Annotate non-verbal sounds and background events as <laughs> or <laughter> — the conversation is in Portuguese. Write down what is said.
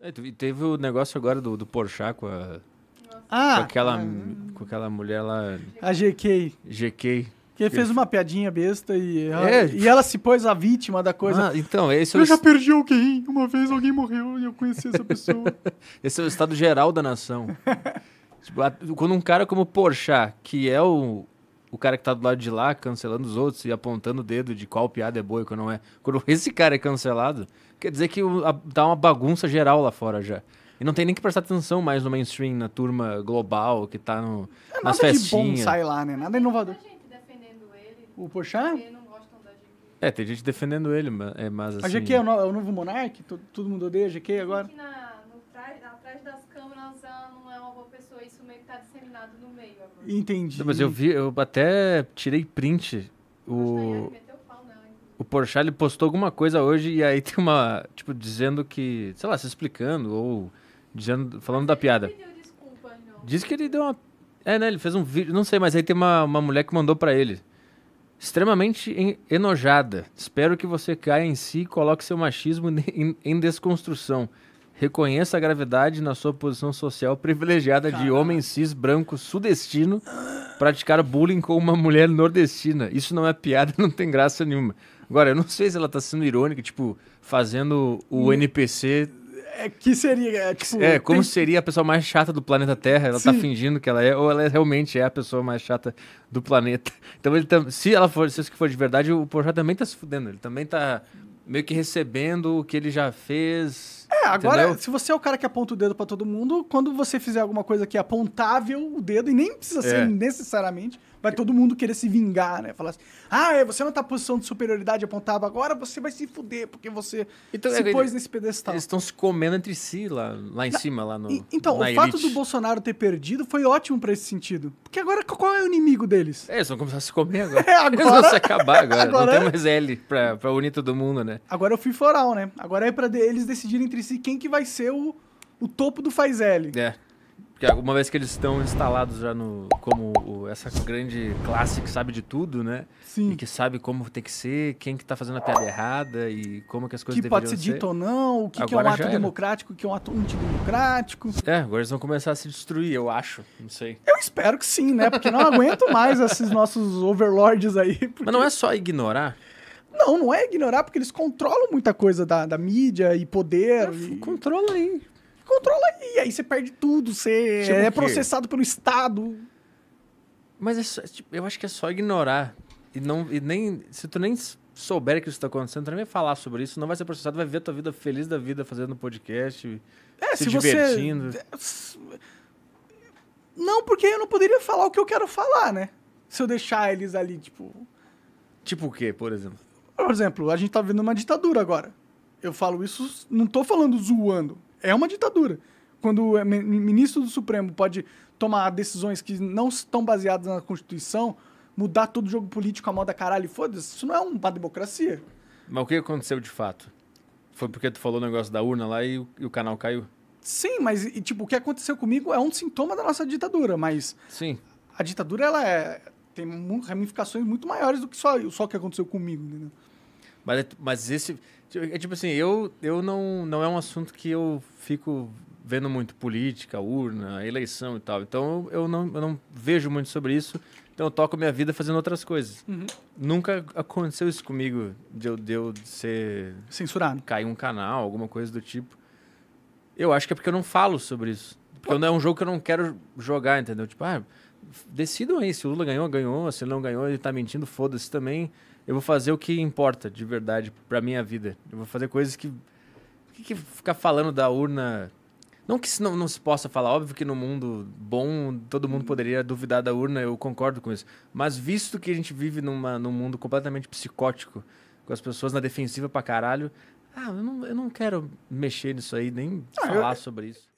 É, teve o negócio agora do, do Porchat com a... Ah, com aquela, ah. com aquela mulher lá... A GK. GK. Que ele fez uma piadinha besta e ela, é. e ela se pôs a vítima da coisa. Ah, então, esse eu é o... já perdi alguém. Uma vez alguém morreu e eu conheci essa pessoa. <laughs> esse é o estado geral da nação. <laughs> tipo, quando um cara como Porchat, que é o, o cara que tá do lado de lá cancelando os outros e apontando o dedo de qual piada é boa e qual não é. Quando esse cara é cancelado, quer dizer que dá uma bagunça geral lá fora já. E não tem nem que prestar atenção mais no mainstream, na turma global que tá no, é, nas festinhas. Nada de bom sai lá, né? Nada inovador. Tem gente defendendo ele. O Pochá? É, tem gente defendendo ele, é, mas, assim- é, assim... A GQ é o, novo monarca? Todo mundo odeia a GQ agora? não é uma boa pessoa, isso meio que tá disseminado no meio agora. Entendi. Não, mas eu vi, eu até tirei print. O, o Porchat, ele postou alguma coisa hoje e aí tem uma, tipo, dizendo que, sei lá, se explicando ou dizendo, falando da piada. Desculpa, Diz que ele deu uma... É, né, ele fez um vídeo, não sei, mas aí tem uma, uma mulher que mandou para ele. Extremamente en enojada. Espero que você caia em si e coloque seu machismo em, em desconstrução. Reconheça a gravidade na sua posição social privilegiada Caramba. de homem cis branco sudestino praticar bullying com uma mulher nordestina. Isso não é piada, <laughs> não tem graça nenhuma. Agora, eu não sei se ela tá sendo irônica, tipo, fazendo o hum. NPC. É, que seria. É, tipo, é como tem... seria a pessoa mais chata do planeta Terra. Ela tá Sim. tá fingindo que ela é, ou ela é, realmente é a pessoa mais chata do planeta. <laughs> Então, ele se ela for, se isso que for de verdade, o Porchat também tá se fudendo. Ele também tá meio que recebendo o que ele já fez é, agora, entendeu? se você é o cara que aponta o dedo para todo mundo, quando você fizer alguma coisa que é apontável o dedo, e nem precisa é. ser necessariamente, vai todo mundo querer se vingar, né? Falar assim, ah, é, você não tá na posição de superioridade apontava agora, você vai se fuder, porque você então, se é, pôs nesse pedestal. Eles estão se comendo entre si lá, lá em na, cima, lá no. E, então, o elite. fato do Bolsonaro ter perdido foi ótimo para esse sentido. Porque agora qual é o inimigo deles? É, eles vão começar a se comer agora. É, <laughs> agora... Eles vão se acabar agora. agora não tem mais L pra, pra unir todo mundo, né? Agora eu é fui foral, né? Agora é pra de, eles decidirem entre entre si quem que vai ser o, o topo do Faz É. Porque uma vez que eles estão instalados já no. como o, essa grande classe que sabe de tudo, né? Sim. E que sabe como tem que ser, quem que tá fazendo a piada errada e como que as coisas que deveriam ser. Que pode ser dito ou não, o que, que é um ato democrático, o que é um ato antidemocrático. É, agora eles vão começar a se destruir, eu acho. Não sei. Eu espero que sim, né? Porque não aguento mais esses nossos overlords aí. Porque... Mas não é só ignorar. Não, não é ignorar, porque eles controlam muita coisa da, da mídia e poder. É, e... Controla aí. Controla aí, aí você perde tudo, você tipo é processado pelo Estado. Mas é só, tipo, eu acho que é só ignorar. E, não, e nem. Se tu nem souber que isso está acontecendo, nem vai falar sobre isso, não vai ser processado, vai ver a tua vida feliz da vida fazendo podcast, é, se, se divertindo. Você... É, não, porque eu não poderia falar o que eu quero falar, né? Se eu deixar eles ali, tipo. Tipo o quê, por exemplo? por exemplo, a gente tá vivendo uma ditadura agora. Eu falo isso, não tô falando zoando. É uma ditadura. Quando o é ministro do Supremo pode tomar decisões que não estão baseadas na Constituição, mudar todo o jogo político a moda caralho, foda-se, isso não é uma democracia. Mas o que aconteceu de fato? Foi porque tu falou o negócio da urna lá e o, e o canal caiu? Sim, mas e, tipo, o que aconteceu comigo é um sintoma da nossa ditadura, mas Sim. a ditadura ela é, tem ramificações muito maiores do que só, só o que aconteceu comigo, entendeu? Mas, é mas esse. Tipo, é tipo assim, eu, eu não, não é um assunto que eu fico vendo muito política, urna, eleição e tal. Então eu não, eu não vejo muito sobre isso. Então eu toco minha vida fazendo outras coisas. Uhum. Nunca aconteceu isso comigo de eu, de eu ser. Censurado. Cair um canal, alguma coisa do tipo. Eu acho que é porque eu não falo sobre isso. Porque Pô. é um jogo que eu não quero jogar, entendeu? Tipo, ah, decidam aí. Se o Lula ganhou, ganhou. Se ele não ganhou, ele está mentindo, foda-se também. Eu vou fazer o que importa, de verdade, pra minha vida. Eu vou fazer coisas que. que, que ficar falando da urna. Não que não, não se possa falar, óbvio que no mundo bom todo mundo poderia duvidar da urna, eu concordo com isso. Mas visto que a gente vive numa, num mundo completamente psicótico, com as pessoas na defensiva pra caralho, ah, eu não, eu não quero mexer nisso aí, nem ah, falar eu... É sobre isso.